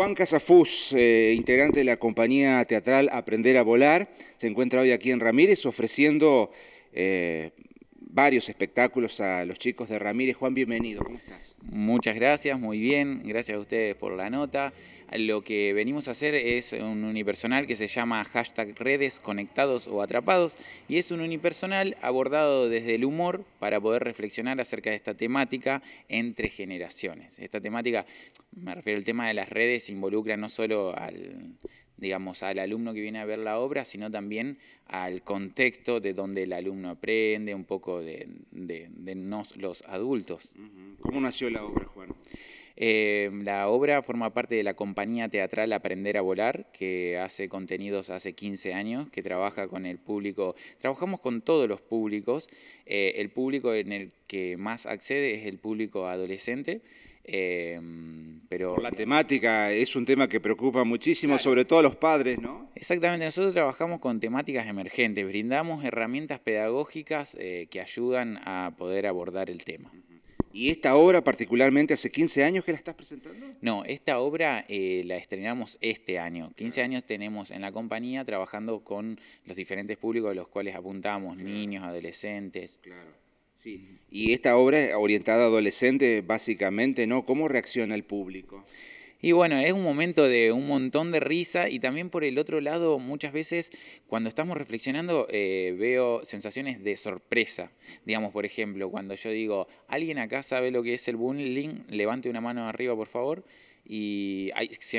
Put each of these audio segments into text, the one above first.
Juan Casafús, eh, integrante de la compañía teatral Aprender a Volar, se encuentra hoy aquí en Ramírez ofreciendo eh, varios espectáculos a los chicos de Ramírez. Juan, bienvenido, ¿cómo estás? Muchas gracias, muy bien. Gracias a ustedes por la nota. Lo que venimos a hacer es un unipersonal que se llama hashtag redes conectados o atrapados y es un unipersonal abordado desde el humor para poder reflexionar acerca de esta temática entre generaciones. Esta temática, me refiero al tema de las redes, involucra no solo al digamos, al alumno que viene a ver la obra, sino también al contexto de donde el alumno aprende, un poco de, de, nos, los adultos. ¿Cómo nació la obra, Juan? Eh, la obra forma parte de la compañía teatral Aprender a Volar, que hace contenidos hace 15 años, que trabaja con el público. Trabajamos con todos los públicos. Eh, el público en el que más accede es el público adolescente. Em, pero la temática es un tema que preocupa muchísimo, sobre todo a los padres, ¿no? Exactamente, nosotros trabajamos con temáticas emergentes, brindamos herramientas pedagógicas eh, que ayudan a poder abordar el tema. ¿Y esta obra particularmente hace 15 años que la estás presentando? No, esta obra eh, la estrenamos este año. 15 ah. años tenemos en la compañía trabajando con los diferentes públicos a los cuales apuntamos, niños, adolescentes. Claro. Sí. Y esta obra orientada a adolescentes, básicamente, ¿no? ¿Cómo reacciona el público? Y bueno, es un momento de un montón de risa y también por el otro lado, muchas veces cuando estamos reflexionando eh, veo sensaciones de sorpresa. Digamos, por ejemplo, cuando yo digo, ¿alguien acá sabe lo que es el bullying? Levante una mano arriba, por favor y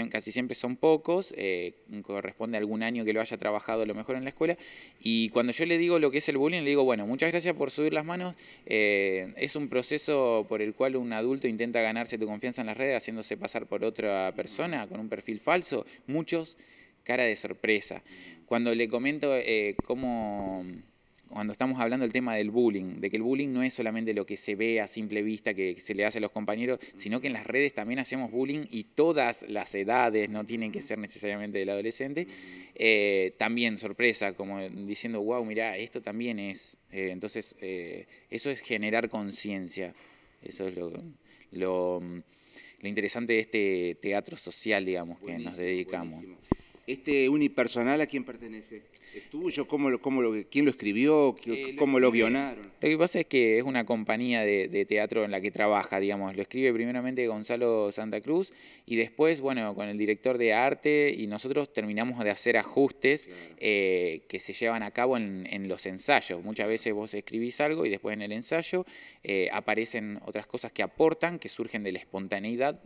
casi siempre son pocos, eh, corresponde a algún año que lo haya trabajado a lo mejor en la escuela, y cuando yo le digo lo que es el bullying, le digo, bueno, muchas gracias por subir las manos, eh, es un proceso por el cual un adulto intenta ganarse tu confianza en las redes haciéndose pasar por otra persona con un perfil falso, muchos cara de sorpresa. Cuando le comento eh, cómo cuando estamos hablando del tema del bullying, de que el bullying no es solamente lo que se ve a simple vista que se le hace a los compañeros, sino que en las redes también hacemos bullying y todas las edades, no tienen que ser necesariamente del adolescente, eh, también sorpresa, como diciendo, wow, mira, esto también es. Eh, entonces, eh, eso es generar conciencia, eso es lo, interesante de este teatro social, digamos, que nos dedicamos este unipersonal a quién pertenece? ¿Es tuyo? ¿Cómo lo, cómo lo, ¿Quién lo escribió? Eh, ¿Cómo lo guionaron? Lo que pasa es que es una compañía de, teatro en la que trabaja, digamos. Lo escribe primeramente Gonzalo Santa Cruz y después, bueno, con el director de arte y nosotros terminamos de hacer ajustes eh, que se llevan a cabo en, los ensayos. Muchas veces vos escribís algo y después en el ensayo eh, aparecen otras cosas que aportan, que surgen de la espontaneidad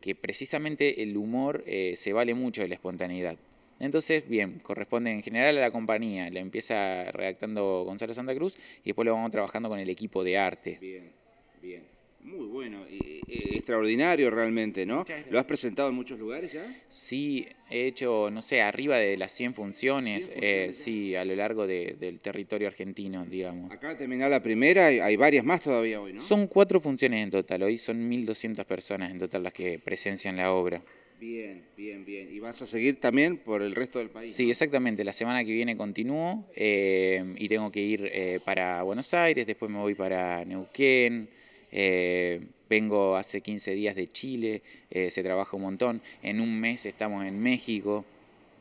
que precisamente el humor eh, se vale mucho de la espontaneidad. Entonces, bien, corresponde en general a la compañía. La empieza redactando Gonzalo Santa Cruz y después lo vamos trabajando con el equipo de arte. Bien, bien. Muy bueno, extraordinario realmente, ¿no? ¿Lo has presentado en muchos lugares ya? Sí, he hecho, no sé, arriba de las 100 eh, funciones, sí, a lo largo del territorio argentino, digamos. Acá de la primera, hay varias más todavía hoy, ¿no? Son cuatro funciones en total, hoy son 1.200 personas en total las que presencian la obra. Bien, bien, bien. ¿Y vas a seguir también por el resto del país? Sí, exactamente. La semana que viene continúo eh, y tengo que ir eh, para Buenos Aires, después me voy para Neuquén. Eh, vengo hace 15 días de Chile, eh, se trabaja un montón. En un mes estamos en México.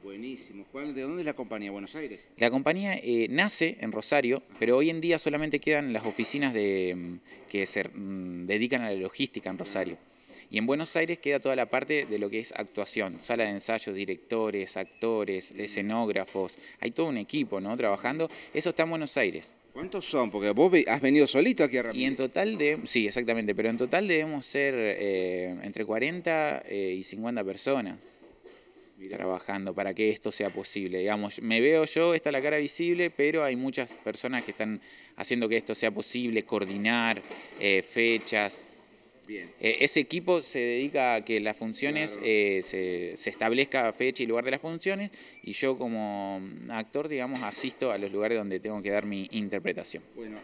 Buenísimo. Juan, ¿de dónde es la compañía? ¿Buenos Aires? La compañía eh, nace en Rosario, ah. pero hoy en día solamente quedan las oficinas de, mm, que se mm, dedican a la logística en Rosario. Ah. Y en Buenos Aires queda toda la parte de lo que es actuación, sala de ensayos, directores, actores, mm. escenógrafos, hay todo un equipo ¿no? trabajando. Eso está en Buenos Aires. ¿Cuántos son? Porque vos has venido solito aquí a Ramón. Y en total de, sí, exactamente, pero en total debemos ser eh, entre 40 eh, y 50 personas trabajando para que esto sea posible. Digamos, me veo yo, está la cara visible, pero hay muchas personas que están haciendo que esto sea posible, coordinar eh, fechas, Bien. Eh, ese equipo se dedica a que las funciones eh, se, establezca fecha y lugar de las funciones y yo como mm, actor, digamos, asisto a los lugares donde tengo que dar mi interpretación. Bueno,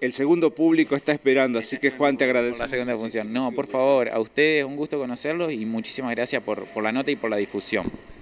el segundo público está esperando, así que Juan te agradezco. la segunda función. No, por favor, a ustedes un gusto conocerlos y muchísimas gracias por la nota y por la difusión.